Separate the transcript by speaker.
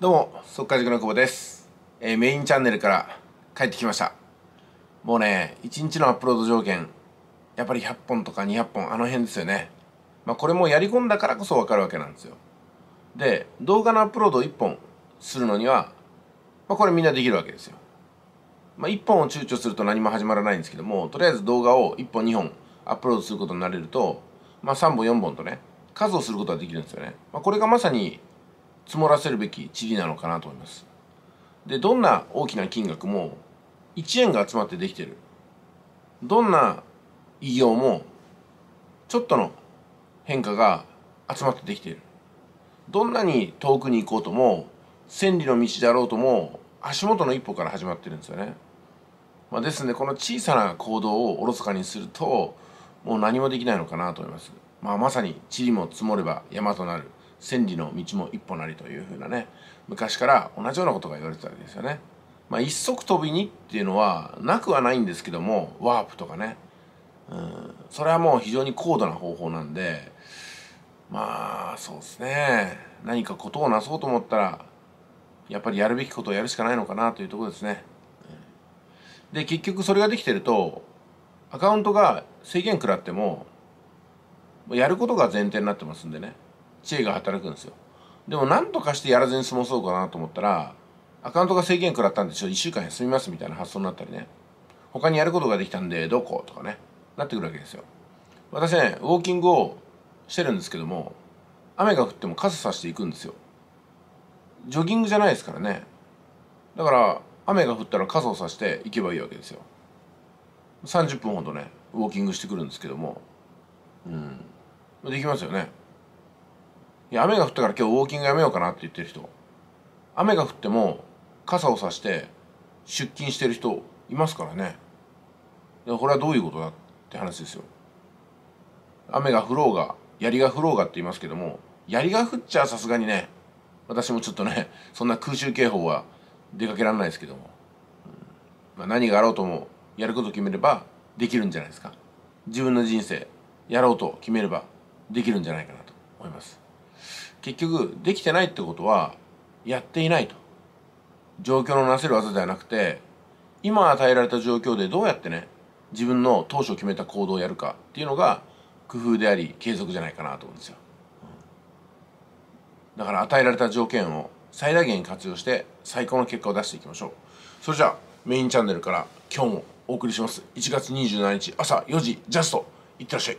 Speaker 1: どうも、速稼塾の久保です、えー、メインチャンネルから帰ってきました。もうね、1日のアップロード条件、やっぱり100本とか200本、あの辺ですよね。まあこれもやり込んだからこそわかるわけなんですよ。で、動画のアップロードを1本するのには、まあこれみんなできるわけですよ。まあ1本を躊躇すると何も始まらないんですけども、とりあえず動画を1本2本アップロードすることになれると、まあ3本4本とね、数をすることができるんですよね。まあこれがまさに積もらせるべき地理なのかなと思いますでどんな大きな金額も1円が集まってできてるどんな異業もちょっとの変化が集まってできてるどんなに遠くに行こうとも千里の道であろうとも足元の一歩から始まってるんですよね、まあ、ですのでこの小さな行動をおろそかにするともう何もできないのかなと思います、まあ、まさに理も積もれば山となる千里の道も一歩なりというふうなね昔から同じようなことが言われてたわけですよね。まあ、一足飛びにっていうのはなくはないんですけどもワープとかねうんそれはもう非常に高度な方法なんでまあそうですね何かことをなそうと思ったらやっぱりやるべきことをやるしかないのかなというところですね。で結局それができてるとアカウントが制限食らってもやることが前提になってますんでね知恵が働くんですよでも何とかしてやらずに済ごそうかなと思ったらアカウントが制限食らったんでちょっと1週間休みますみたいな発想になったりね他にやることができたんでどことかねなってくるわけですよ私ねウォーキングをしてるんですけども雨が降っても傘さしていくんですよジョギングじゃないですからねだから雨が降ったら傘をさしていけばいいわけですよ30分ほどねウォーキングしてくるんですけどもうんできますよね雨が降ったから今日ウォーキングやめようかなって言ってる人雨が降っても傘をさして出勤してる人いますからねこれはどういうことだって話ですよ雨が降ろうが槍が降ろうがって言いますけども槍が降っちゃさすがにね私もちょっとねそんな空襲警報は出かけられないですけども、まあ、何があろうともやること決めればできるんじゃないですか自分の人生やろうと決めればできるんじゃないかなと思います結局できてないってことはやっていないと状況のなせる技ではなくて今与えられた状況でどうやってね自分の当初決めた行動をやるかっていうのが工夫であり継続じゃないかなと思うんですよだから与えられた条件を最大限活用して最高の結果を出していきましょうそれじゃあメインチャンネルから今日もお送りします1月27日朝4時ジャストいってらっしゃい